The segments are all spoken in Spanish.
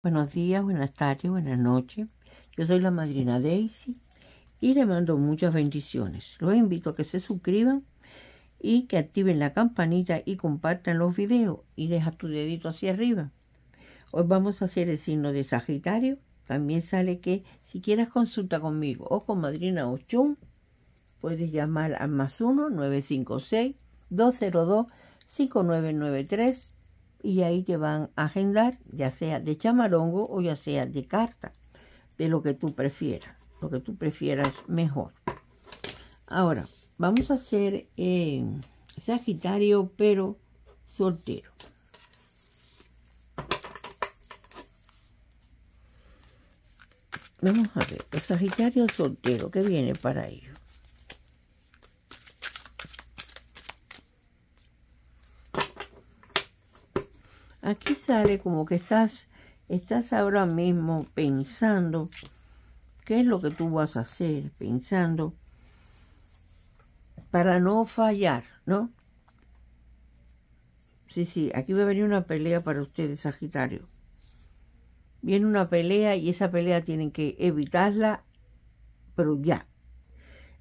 Buenos días, buenas tardes, buenas noches. Yo soy la madrina Daisy y le mando muchas bendiciones. Los invito a que se suscriban y que activen la campanita y compartan los videos y deja tu dedito hacia arriba. Hoy vamos a hacer el signo de Sagitario. También sale que si quieres consulta conmigo o con madrina Ochun, puedes llamar al más 1 956 202 5993 y ahí te van a agendar, ya sea de chamarongo o ya sea de carta, de lo que tú prefieras, lo que tú prefieras mejor. Ahora, vamos a hacer eh, Sagitario, pero soltero. Vamos a ver, Sagitario soltero, ¿qué viene para ello Aquí sale como que estás, estás ahora mismo pensando qué es lo que tú vas a hacer, pensando para no fallar, ¿no? Sí, sí, aquí va a venir una pelea para ustedes, Sagitario. Viene una pelea y esa pelea tienen que evitarla, pero ya.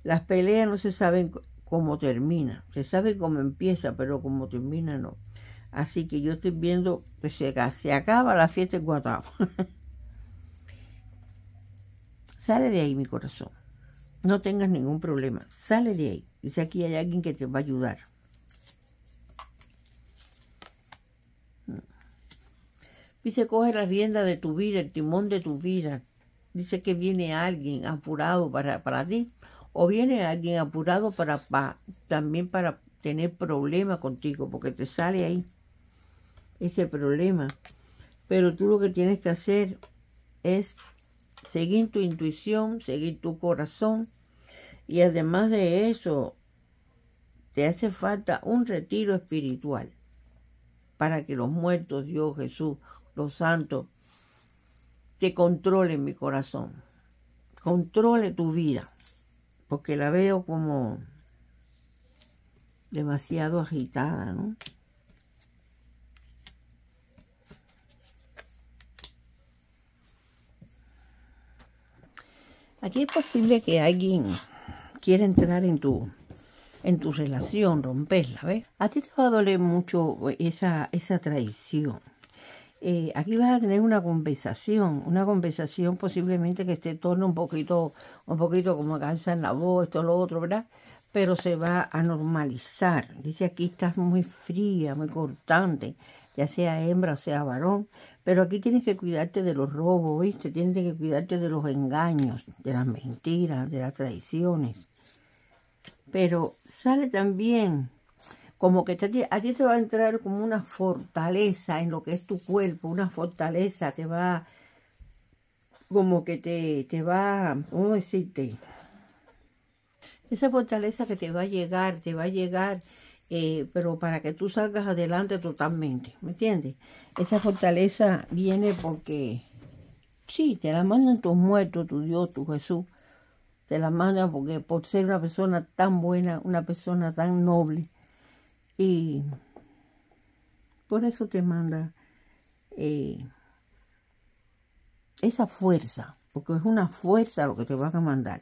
Las peleas no se saben cómo termina, se sabe cómo empieza, pero cómo termina no. Así que yo estoy viendo que se, acaba la fiesta en Guatemala. Sale de ahí mi corazón. No tengas ningún problema. Sale de ahí. Dice aquí hay alguien que te va a ayudar. Hmm. Dice, coge la rienda de tu vida, el timón de tu vida. Dice que viene alguien apurado para, para ti. O viene alguien apurado para, para también para tener problemas contigo, porque te sale ahí ese problema. Pero tú lo que tienes que hacer es seguir tu intuición, seguir tu corazón. Y además de eso, te hace falta un retiro espiritual para que los muertos, Dios, Jesús, los santos, te controlen mi corazón. Controle tu vida, porque la veo como demasiado agitada, ¿no? Aquí es posible que alguien quiera entrar en tu, en tu relación, romperla, ¿ves? A ti te va a doler mucho esa, esa traición. Eh, aquí vas a tener una conversación, una conversación posiblemente que esté torne un poquito, un poquito como cansa en la voz, esto, lo otro, ¿verdad? Pero se va a normalizar. Dice aquí estás muy fría, muy cortante, ya sea hembra o sea varón. Pero aquí tienes que cuidarte de los robos, ¿viste? Tienes que cuidarte de los engaños, de las mentiras, de las traiciones. Pero sale también como que te, a ti te va a entrar como una fortaleza en lo que es tu cuerpo, una fortaleza que va, como que te, te va, ¿cómo decirte? Esa fortaleza que te va a llegar, te va a llegar eh, pero para que tú salgas adelante totalmente, ¿me entiendes? Esa fortaleza viene porque, sí, te la mandan tus muertos, tu Dios, tu Jesús, te la mandan porque por ser una persona tan buena, una persona tan noble, y por eso te manda eh, esa fuerza, porque es una fuerza lo que te van a mandar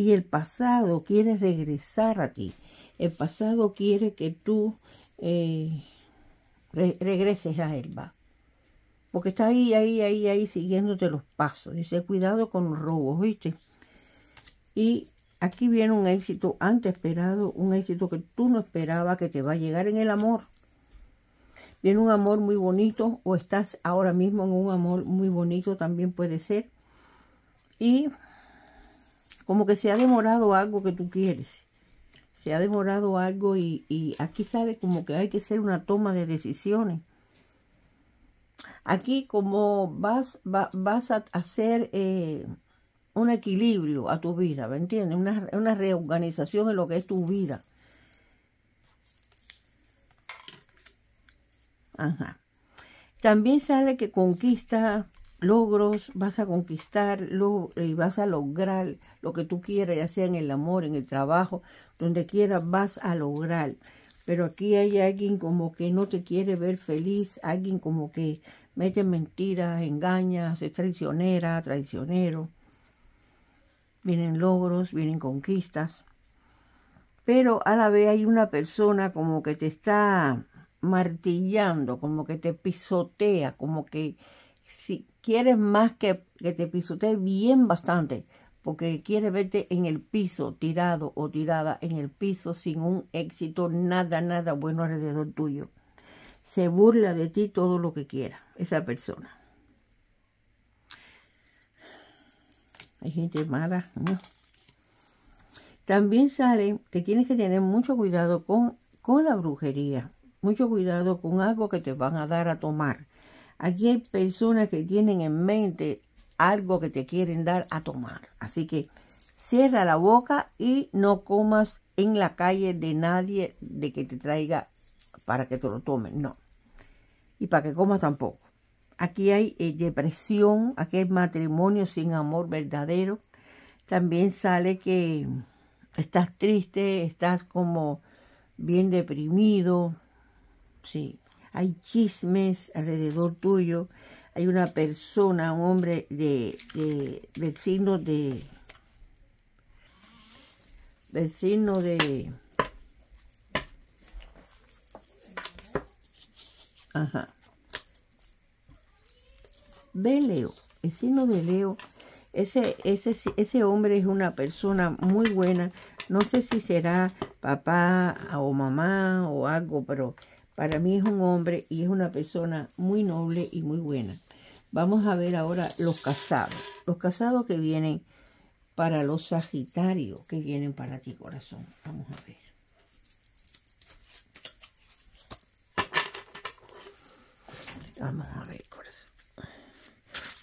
y el pasado quiere regresar a ti. El pasado quiere que tú eh, regreses a él, va. Porque está ahí, ahí, ahí, ahí, siguiéndote los pasos. Dice, cuidado con los robos, ¿viste? Y aquí viene un éxito antes esperado, un éxito que tú no esperabas que te va a llegar en el amor. Viene un amor muy bonito o estás ahora mismo en un amor muy bonito, también puede ser. Y como que se ha demorado algo que tú quieres. Se ha demorado algo y, aquí sale como que hay que hacer una toma de decisiones. Aquí como vas, vas a hacer eh, un equilibrio a tu vida, ¿me entiendes? Una, una reorganización en lo que es tu vida. Ajá. También sale que conquista logros, vas a conquistar lo, y eh, vas a lograr lo que tú quieras, ya sea en el amor, en el trabajo, donde quieras vas a lograr. Pero aquí hay alguien como que no te quiere ver feliz, alguien como que mete mentiras, engañas, es traicionera, traicionero. Vienen logros, vienen conquistas. Pero a la vez hay una persona como que te está martillando, como que te pisotea, como que sí, quieres más que, te pisotee bien bastante, porque quieres verte en el piso, tirado o tirada en el piso, sin un éxito, nada, nada bueno alrededor tuyo. Se burla de ti todo lo que quiera esa persona. Hay gente mala, También sale que tienes que tener mucho cuidado con, con la brujería, mucho cuidado con algo que te van a dar a tomar Aquí hay personas que tienen en mente algo que te quieren dar a tomar. Así que cierra la boca y no comas en la calle de nadie de que te traiga para que te lo tomen. No. Y para que comas tampoco. Aquí hay eh, depresión, aquí hay matrimonio sin amor verdadero. También sale que estás triste, estás como bien deprimido. Sí, hay chismes alrededor tuyo, hay una persona, un hombre de, vecino de, vecino de, ajá, de Leo, el signo de Leo, ese, ese, ese hombre es una persona muy buena, no sé si será papá o mamá o algo, pero para mí es un hombre y es una persona muy noble y muy buena. Vamos a ver ahora los casados. Los casados que vienen para los Sagitarios, que vienen para ti, corazón. Vamos a ver. Vamos a ver, corazón.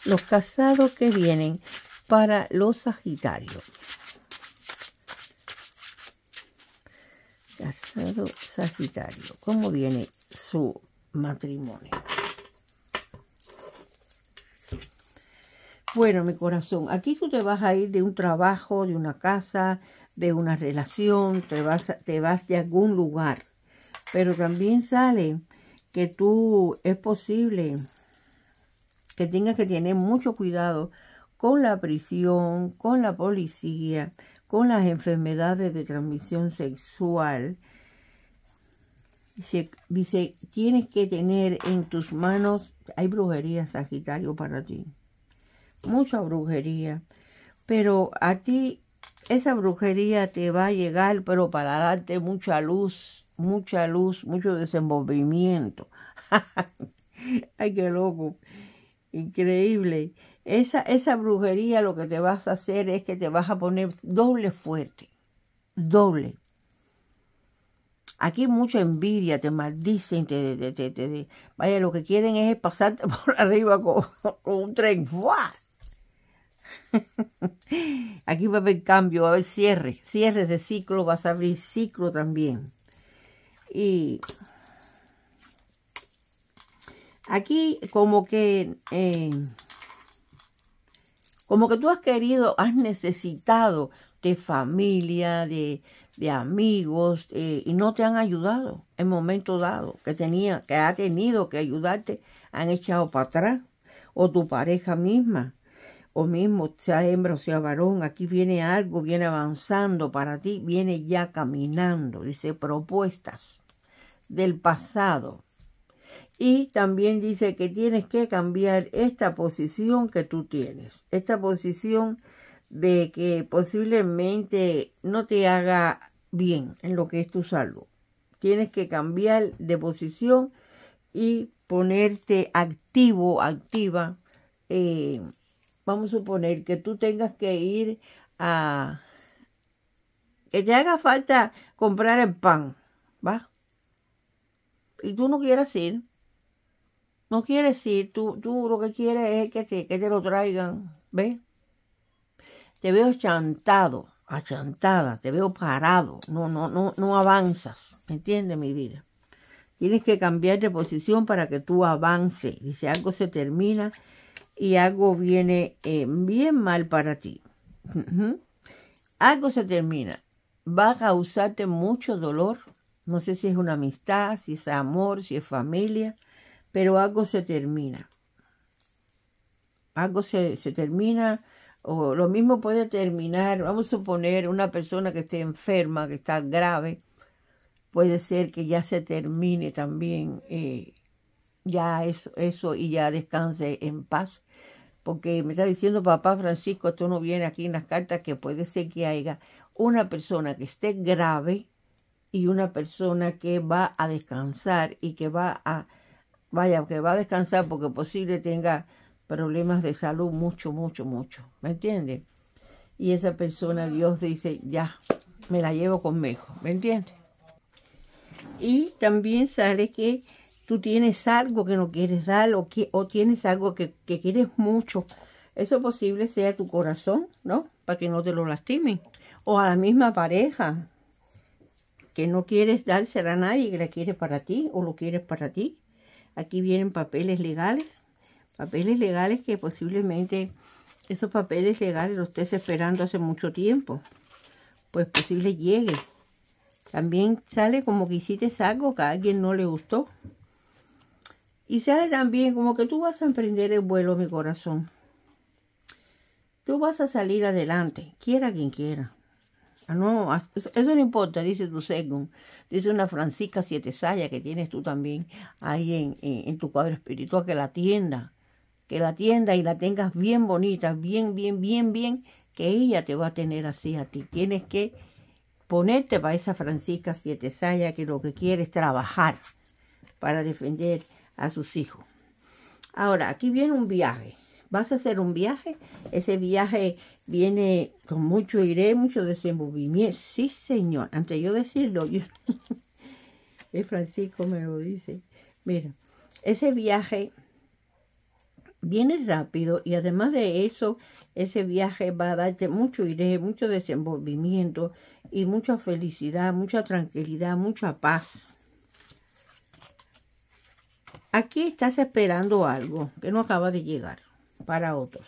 Los casados que vienen para los Sagitarios. Sagitario. ¿Cómo viene su matrimonio? Bueno, mi corazón, aquí tú te vas a ir de un trabajo, de una casa, de una relación, te vas, te vas de algún lugar. Pero también sale que tú es posible que tengas que tener mucho cuidado con la prisión, con la policía, con las enfermedades de transmisión sexual, Dice, tienes que tener en tus manos, hay brujería, Sagitario, para ti. Mucha brujería. Pero a ti esa brujería te va a llegar, pero para darte mucha luz, mucha luz, mucho desenvolvimiento. Ay, qué loco. Increíble. Esa, esa brujería lo que te vas a hacer es que te vas a poner doble fuerte. Doble Aquí mucha envidia, te maldicen, te, te, vaya, lo que quieren es pasarte por arriba con, un tren. Aquí va a haber cambio, va a haber cierre, cierres de ciclo, vas a abrir ciclo también. Y aquí como que, eh, como que tú has querido, has necesitado de familia, de, de amigos, eh, y no te han ayudado en momento dado, que tenía, que ha tenido que ayudarte, han echado para atrás, o tu pareja misma, o mismo, sea hembra o sea varón, aquí viene algo, viene avanzando para ti, viene ya caminando, dice propuestas del pasado. Y también dice que tienes que cambiar esta posición que tú tienes, esta posición de que posiblemente no te haga bien en lo que es tu saldo. Tienes que cambiar de posición y ponerte activo, activa. Eh, vamos a suponer que tú tengas que ir a... que te haga falta comprar el pan, ¿va? Y tú no quieras ir. No quieres ir, tú, tú lo que quieres es que que te lo traigan, ¿ves? te veo chantado, achantada, te veo parado, no, no, no, no avanzas, ¿me entiendes, mi vida? Tienes que cambiar de posición para que tú avances. Y si algo se termina y algo viene eh, bien mal para ti. Algo se termina. Va a causarte mucho dolor. No sé si es una amistad, si es amor, si es familia, pero algo se termina. Algo se, se termina o lo mismo puede terminar, vamos a suponer, una persona que esté enferma, que está grave, puede ser que ya se termine también eh, ya eso, eso y ya descanse en paz. Porque me está diciendo papá Francisco, esto no viene aquí en las cartas, que puede ser que haya una persona que esté grave y una persona que va a descansar y que va a, vaya, que va a descansar porque posible tenga problemas de salud mucho, mucho, mucho. ¿Me entiende? Y esa persona, Dios dice, ya, me la llevo conmigo. ¿Me entiende? Y también sale que tú tienes algo que no quieres dar o, que, o tienes algo que, quieres mucho. Eso posible sea tu corazón, ¿no? Para que no te lo lastimen. O a la misma pareja, que no quieres dársela a nadie, que la quieres para ti o lo quieres para ti. Aquí vienen papeles legales papeles legales que posiblemente esos papeles legales los estés esperando hace mucho tiempo, pues posible llegue. También sale como que hiciste algo que a alguien no le gustó. Y sale también como que tú vas a emprender el vuelo, mi corazón. Tú vas a salir adelante, quiera quien quiera. Ah, no, eso, no importa, dice tu segundo Dice una Francisca Siete Saya que tienes tú también ahí en, en tu cuadro espiritual, que la atienda que la tienda y la tengas bien bonita, bien, bien, bien, bien, que ella te va a tener así a ti. Tienes que ponerte para esa Francisca Siete Saya que lo que quiere es trabajar para defender a sus hijos. Ahora, aquí viene un viaje. Vas a hacer un viaje. Ese viaje viene con mucho iré, mucho desenvolvimiento. Sí, señor. Antes yo decirlo, yo... Francisco me lo dice. Mira, ese viaje viene rápido y además de eso, ese viaje va a darte mucho iré, mucho desenvolvimiento y mucha felicidad, mucha tranquilidad, mucha paz. Aquí estás esperando algo que no acaba de llegar para otros.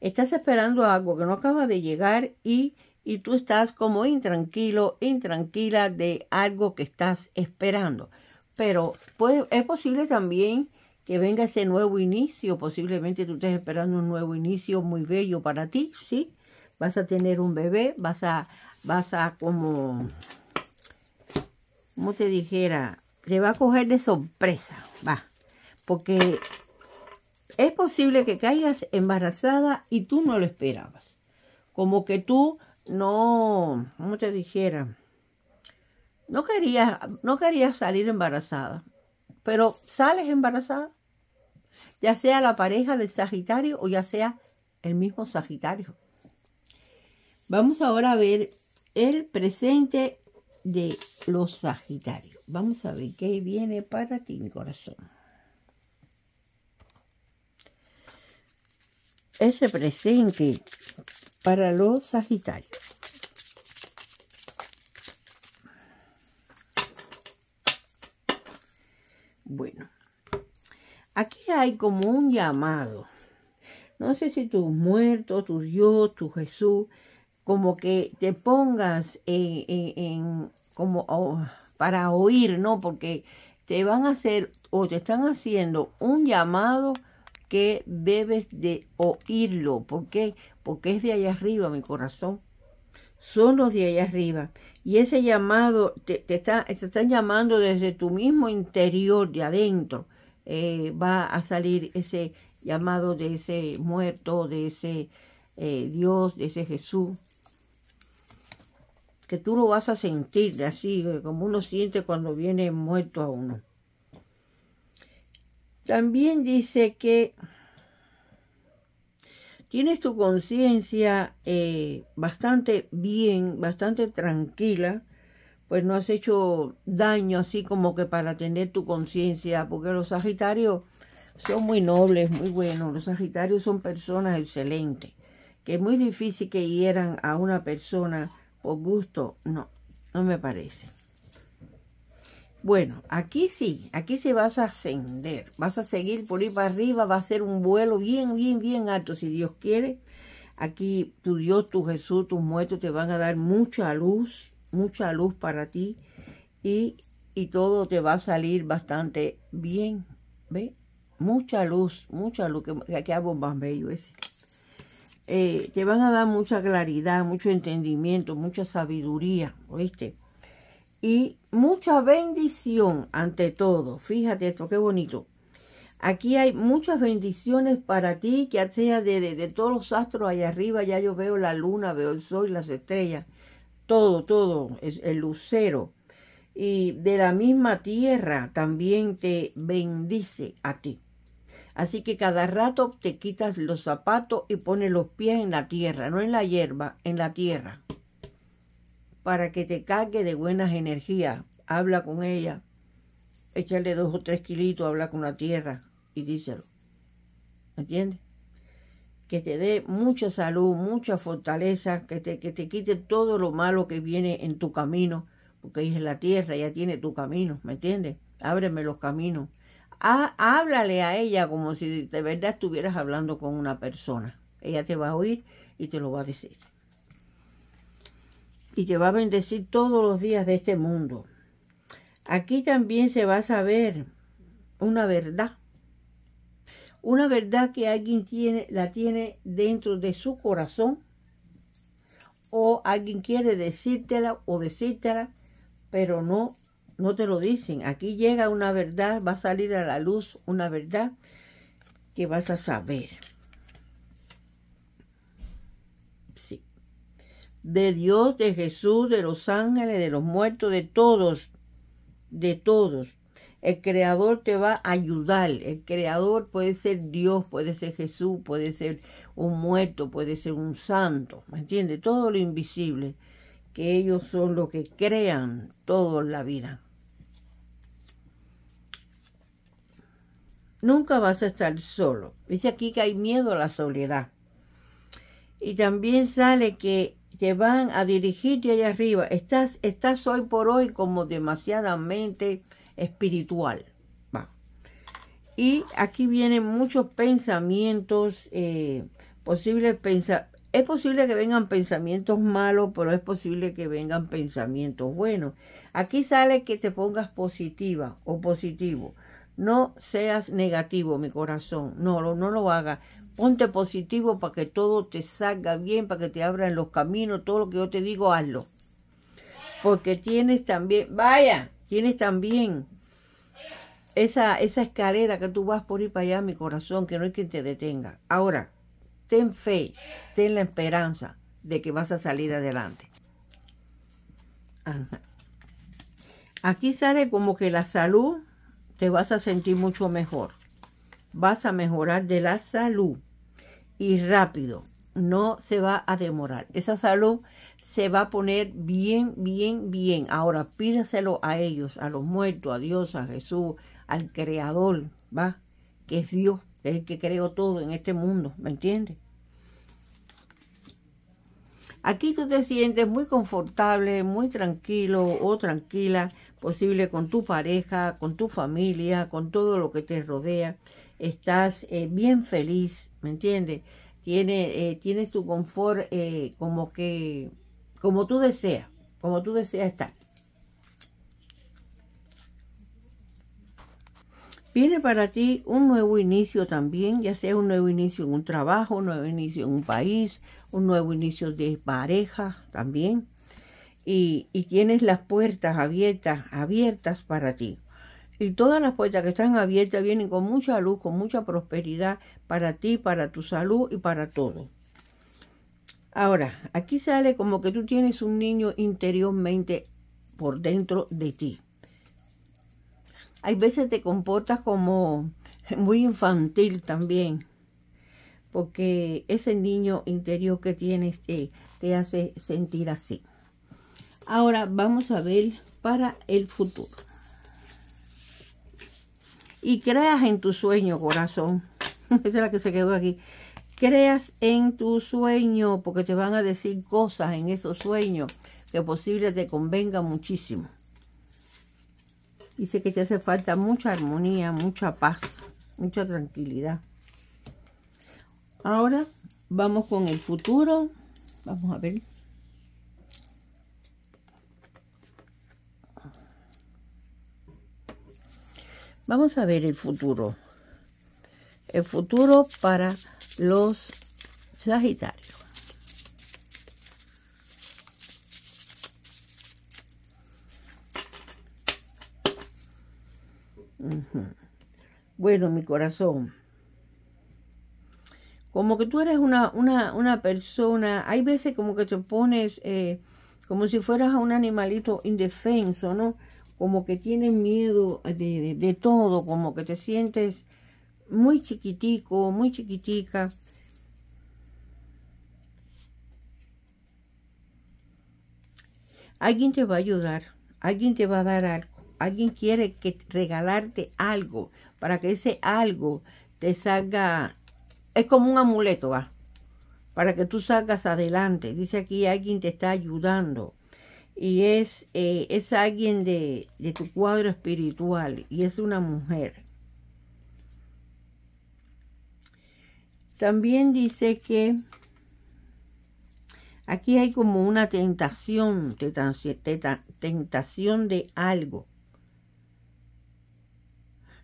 Estás esperando algo que no acaba de llegar y, tú estás como intranquilo, intranquila de algo que estás esperando. Pero pues, es posible también que venga ese nuevo inicio. Posiblemente tú estés esperando un nuevo inicio muy bello para ti, ¿sí? Vas a tener un bebé, vas a, vas a como, como te dijera, te va a coger de sorpresa, va. Porque es posible que caigas embarazada y tú no lo esperabas. Como que tú no, como te dijera, no querías, no querías salir embarazada, pero sales embarazada ya sea la pareja del Sagitario o ya sea el mismo Sagitario. Vamos ahora a ver el presente de los Sagitarios. Vamos a ver qué viene para ti, mi corazón. Ese presente para los Sagitarios. Bueno. Aquí hay como un llamado. No sé si tus muerto, tu Dios, tu Jesús, como que te pongas en, como para oír, ¿no? Porque te van a hacer o te están haciendo un llamado que debes de oírlo. ¿Por qué? Porque es de allá arriba, mi corazón. Son los de allá arriba. Y ese llamado te, está, te están llamando desde tu mismo interior, de adentro. Eh, va a salir ese llamado de ese muerto, de ese eh, Dios, de ese Jesús, que tú lo vas a sentir así, como uno siente cuando viene muerto a uno. También dice que tienes tu conciencia eh, bastante bien, bastante tranquila, pues no has hecho daño así como que para tener tu conciencia, porque los Sagitarios son muy nobles, muy buenos, los Sagitarios son personas excelentes, que es muy difícil que hieran a una persona por gusto, no, no me parece. Bueno, aquí sí, aquí sí vas a ascender, vas a seguir por ahí para arriba, va a ser un vuelo bien, bien, bien alto, si Dios quiere. Aquí tu Dios, tu Jesús, tus muertos te van a dar mucha luz, mucha luz para ti y, y todo te va a salir bastante bien. ¿Ve? Mucha luz, mucha luz, que, que hago más bello ese. Eh, te van a dar mucha claridad, mucho entendimiento, mucha sabiduría, ¿oíste? Y mucha bendición ante todo. Fíjate esto, qué bonito. Aquí hay muchas bendiciones para ti, que sea de, de, todos los astros allá arriba, ya yo veo la luna, veo el sol, las estrellas todo, todo, es el lucero. Y de la misma tierra también te bendice a ti. Así que cada rato te quitas los zapatos y pones los pies en la tierra, no en la hierba, en la tierra, para que te cargue de buenas energías. Habla con ella, échale dos o tres kilitos, habla con la tierra y díselo. ¿Entiendes? que te dé mucha salud, mucha fortaleza, que te, quite todo lo malo que viene en tu camino, porque es la tierra, ya tiene tu camino, ¿me entiendes? Ábreme los caminos. háblale a ella como si de verdad estuvieras hablando con una persona. Ella te va a oír y te lo va a decir. Y te va a bendecir todos los días de este mundo. Aquí también se va a saber una verdad una verdad que alguien tiene, la tiene dentro de su corazón o alguien quiere decírtela o decírtela, pero no, no te lo dicen. Aquí llega una verdad, va a salir a la luz una verdad que vas a saber. Sí. De Dios, de Jesús, de los ángeles, de los muertos, de todos, de todos. El creador te va a ayudar. El creador puede ser Dios, puede ser Jesús, puede ser un muerto, puede ser un santo. ¿Me entiendes? Todo lo invisible, que ellos son los que crean toda la vida. Nunca vas a estar solo. Dice aquí que hay miedo a la soledad. Y también sale que te van a dirigirte allá arriba. Estás, estás hoy por hoy como demasiadamente espiritual. Va. Y aquí vienen muchos pensamientos, eh, posibles pensamientos. Es posible que vengan pensamientos malos, pero es posible que vengan pensamientos buenos. Aquí sale que te pongas positiva o positivo. No seas negativo, mi corazón. No, no, no lo hagas. Ponte positivo para que todo te salga bien, para que te abran los caminos. Todo lo que yo te digo, hazlo. Porque tienes también... Vaya. Tienes también esa, esa escalera que tú vas por ir para allá, mi corazón, que no hay quien te detenga. Ahora, ten fe, ten la esperanza de que vas a salir adelante. Aquí sale como que la salud te vas a sentir mucho mejor. Vas a mejorar de la salud y rápido no se va a demorar. Esa salud se va a poner bien, bien, bien. Ahora pídaselo a ellos, a los muertos, a Dios, a Jesús, al Creador, ¿va? Que es Dios, es el que creó todo en este mundo, ¿me entiendes? Aquí tú te sientes muy confortable, muy tranquilo o tranquila, posible con tu pareja, con tu familia, con todo lo que te rodea. Estás eh, bien feliz, ¿me entiendes? tiene, eh, confort eh, como que, como tú deseas, como tú deseas estar. Viene para ti un nuevo inicio también, ya sea un nuevo inicio en un trabajo, un nuevo inicio en un país, un nuevo inicio de pareja también. Y, y tienes las puertas abiertas, abiertas para ti. Y todas las puertas que están abiertas vienen con mucha luz, con mucha prosperidad para ti, para tu salud y para todo. Ahora, aquí sale como que tú tienes un niño interiormente por dentro de ti. Hay veces te comportas como muy infantil también, porque ese niño interior que tienes te, eh, te hace sentir así. Ahora vamos a ver para el futuro y creas en tu sueño, corazón. Esa es la que se quedó aquí. Creas en tu sueño porque te van a decir cosas en esos sueños que posible te convenga muchísimo. Dice que te hace falta mucha armonía, mucha paz, mucha tranquilidad. Ahora vamos con el futuro. Vamos a ver. Vamos a ver el futuro. El futuro para los Sagitarios. Bueno, mi corazón, como que tú eres una, persona, hay veces como que te pones eh, como si fueras un animalito indefenso, ¿no? como que tienes miedo de, todo, como que te sientes muy chiquitico, muy chiquitica. Alguien te va a ayudar, alguien te va a dar algo, alguien quiere que regalarte algo para que ese algo te salga, es como un amuleto, va, para que tú salgas adelante. Dice aquí alguien te está ayudando y es, eh, es alguien de, de tu cuadro espiritual y es una mujer. También dice que aquí hay como una tentación, tentación de algo.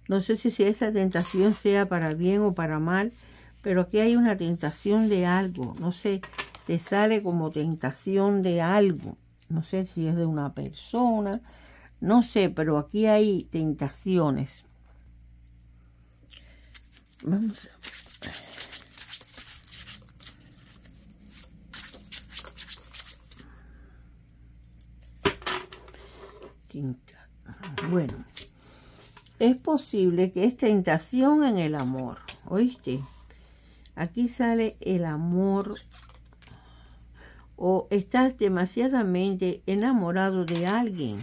No sé si esa tentación sea para bien o para mal, pero aquí hay una tentación de algo. No sé, te sale como tentación de algo no sé si es de una persona, no sé, pero aquí hay tentaciones. Vamos a Bueno, es posible que es tentación en el amor, ¿oíste? Aquí sale el amor o estás demasiadamente enamorado de alguien.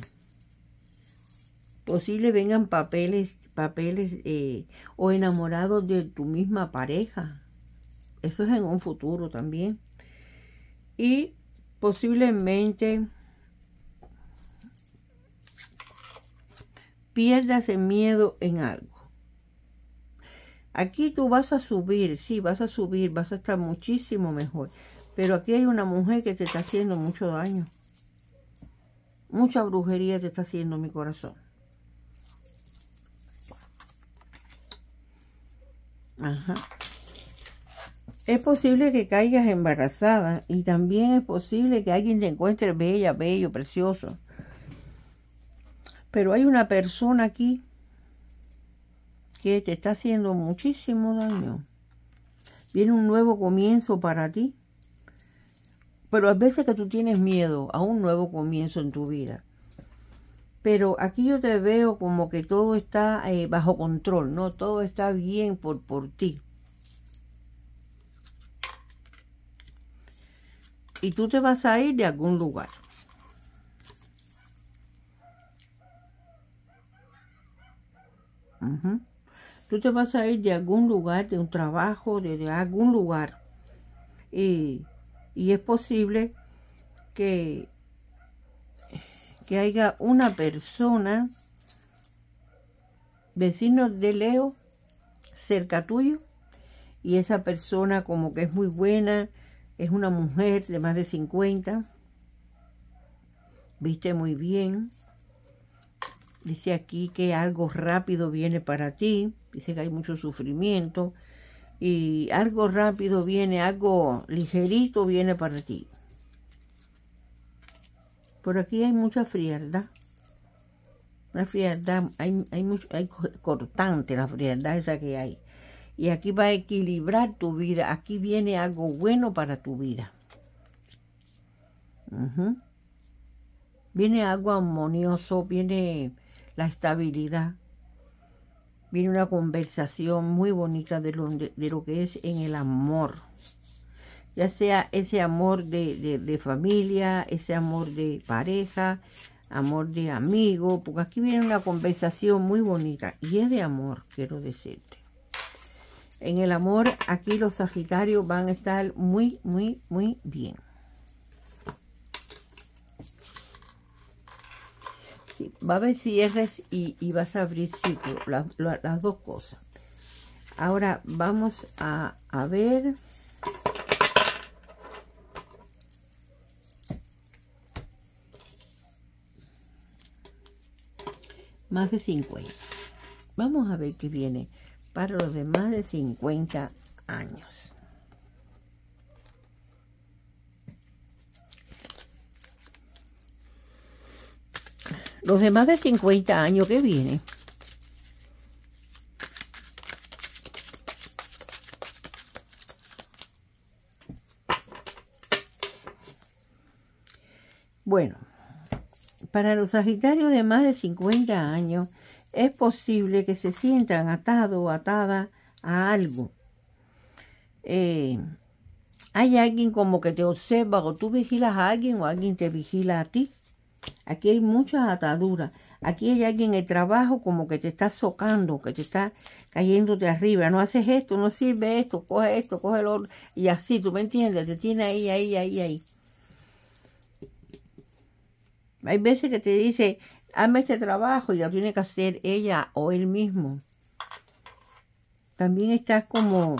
Posible vengan papeles, papeles eh, o enamorados de tu misma pareja. Eso es en un futuro también. Y posiblemente pierdas el miedo en algo. Aquí tú vas a subir, sí, vas a subir, vas a estar muchísimo mejor. Pero aquí hay una mujer que te está haciendo mucho daño. Mucha brujería te está haciendo mi corazón. Ajá. Es posible que caigas embarazada y también es posible que alguien te encuentre bella, bello, precioso. Pero hay una persona aquí que te está haciendo muchísimo daño. Viene un nuevo comienzo para ti. Pero a veces que tú tienes miedo a un nuevo comienzo en tu vida. Pero aquí yo te veo como que todo está eh, bajo control, ¿no? Todo está bien por, por ti. Y tú te vas a ir de algún lugar. Tú te vas a ir de algún lugar, de un trabajo, de, de algún lugar. Y y es posible que, que haya una persona vecino de Leo cerca tuyo y esa persona como que es muy buena, es una mujer de más de 50, viste muy bien, dice aquí que algo rápido viene para ti, dice que hay mucho sufrimiento, y algo rápido viene, algo ligerito viene para ti. Por aquí hay mucha frialdad. Una frialdad, hay, mucho, cortante la frialdad esa que hay. Y aquí va a equilibrar tu vida. Aquí viene algo bueno para tu vida. Viene algo armonioso, viene la estabilidad viene una conversación muy bonita de lo, que es en el amor. Ya sea ese amor de, de, de familia, ese amor de pareja, amor de amigo, porque aquí viene una conversación muy bonita y es de amor, quiero decirte. En el amor, aquí los Sagitarios van a estar muy, muy, muy bien. Va a haber cierres y, vas a abrir ciclo, las dos cosas. Ahora vamos a, a ver... más de 50. Vamos a ver qué viene para los de más de 50 años. Los de más de 50 años que vienen. Bueno, para los Sagitarios de más de 50 años es posible que se sientan atados o atadas a algo. Eh, hay alguien como que te observa o tú vigilas a alguien o alguien te vigila a ti. Aquí hay muchas ataduras. Aquí hay alguien en el trabajo como que te está socando, que te está cayéndote arriba. No haces esto, no sirve esto, coge esto, coge el otro. Y así, tú me entiendes, te tiene ahí, ahí, ahí, ahí. Hay veces que te dice, hazme este trabajo y lo tiene que hacer ella o él mismo. También estás como,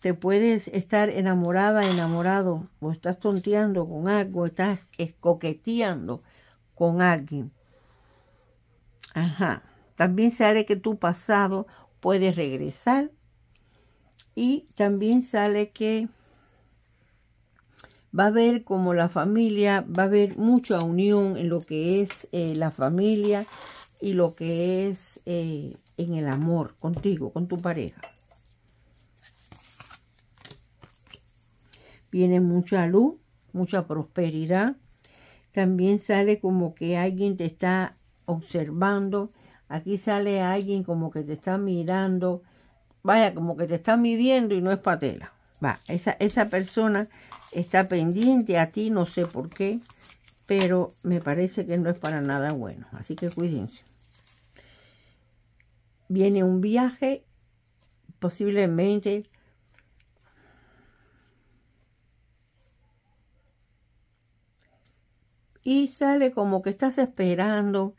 te puedes estar enamorada, enamorado, o estás tonteando con algo, estás coqueteando con alguien. Ajá. También sale que tu pasado puede regresar. Y también sale que va a haber como la familia, va a haber mucha unión en lo que es eh, la familia y lo que es eh, en el amor contigo, con tu pareja. Viene mucha luz, mucha prosperidad, también sale como que alguien te está observando. Aquí sale alguien como que te está mirando. Vaya, como que te está midiendo y no es patela. Va, esa, esa persona está pendiente a ti, no sé por qué, pero me parece que no es para nada bueno. Así que cuídense. Viene un viaje, posiblemente y sale como que estás esperando,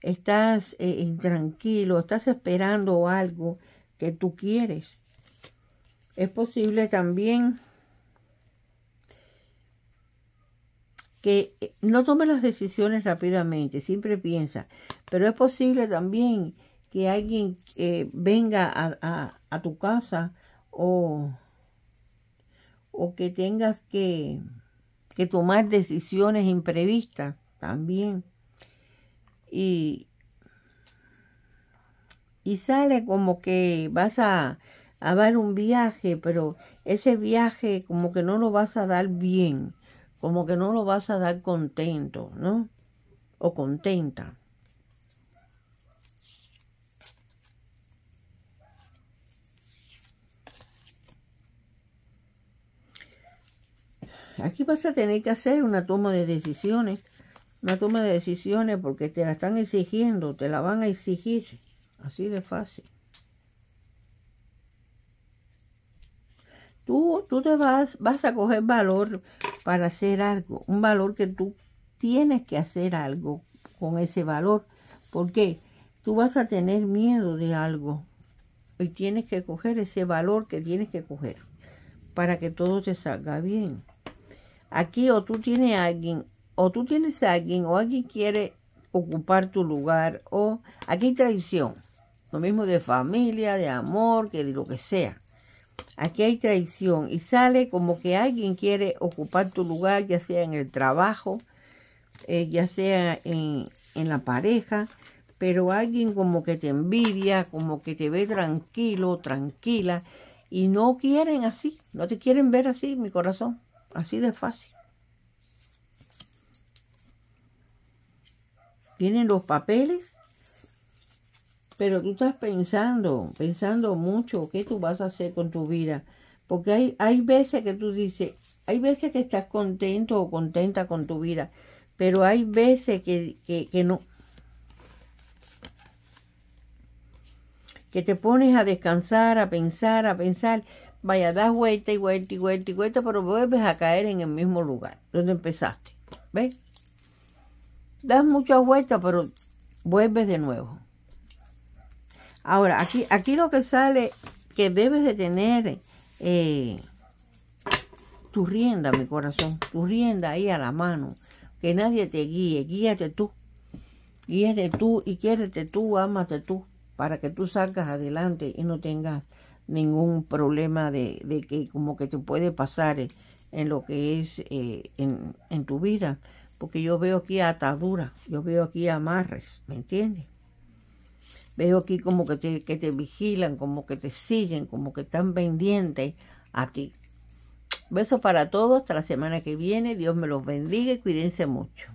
estás eh, intranquilo, estás esperando algo que tú quieres. Es posible también que eh, no tome las decisiones rápidamente, siempre piensa, pero es posible también que alguien eh, venga a, a, tu casa o, o que tengas que que tomar decisiones imprevistas también. Y, y sale como que vas a, a dar un viaje, pero ese viaje como que no lo vas a dar bien, como que no lo vas a dar contento, ¿no? O contenta. aquí vas a tener que hacer una toma de decisiones, una toma de decisiones porque te la están exigiendo, te la van a exigir, así de fácil. Tú, tú te vas, vas a coger valor para hacer algo, un valor que tú tienes que hacer algo con ese valor, porque tú vas a tener miedo de algo y tienes que coger ese valor que tienes que coger para que todo te salga bien. Aquí o tú tienes a alguien, o tú tienes a alguien, o alguien quiere ocupar tu lugar, o aquí hay traición. Lo mismo de familia, de amor, que de lo que sea. Aquí hay traición y sale como que alguien quiere ocupar tu lugar, ya sea en el trabajo, eh, ya sea en la pareja, pero alguien como que te envidia, como que te ve tranquilo, tranquila, y no quieren así, no te quieren ver así, mi corazón. Así de fácil. Tienen los papeles, pero tú estás pensando, pensando mucho qué tú vas a hacer con tu vida. Porque hay, hay veces que tú dices, hay veces que estás contento o contenta con tu vida, pero hay veces que, que no. Que te pones a descansar, a pensar, a pensar, Vaya, das vuelta y vuelta y vuelta y vuelta, pero vuelves a caer en el mismo lugar donde empezaste. ¿Ves? Das muchas vueltas, pero vuelves de nuevo. Ahora, aquí, aquí lo que sale que debes de tener eh, tu rienda, mi corazón, tu rienda ahí a la mano. Que nadie te guíe, guíate tú. Guíate tú y quiérete tú, ámate tú, para que tú salgas adelante y no tengas ningún problema de, que como que te puede pasar en lo que es eh, en, en, tu vida, porque yo veo aquí ataduras, yo veo aquí amarres, ¿me entiendes? Veo aquí como que te, que te vigilan, como que te siguen, como que están pendientes a ti. Besos para todos, hasta la semana que viene, Dios me los bendiga y cuídense mucho.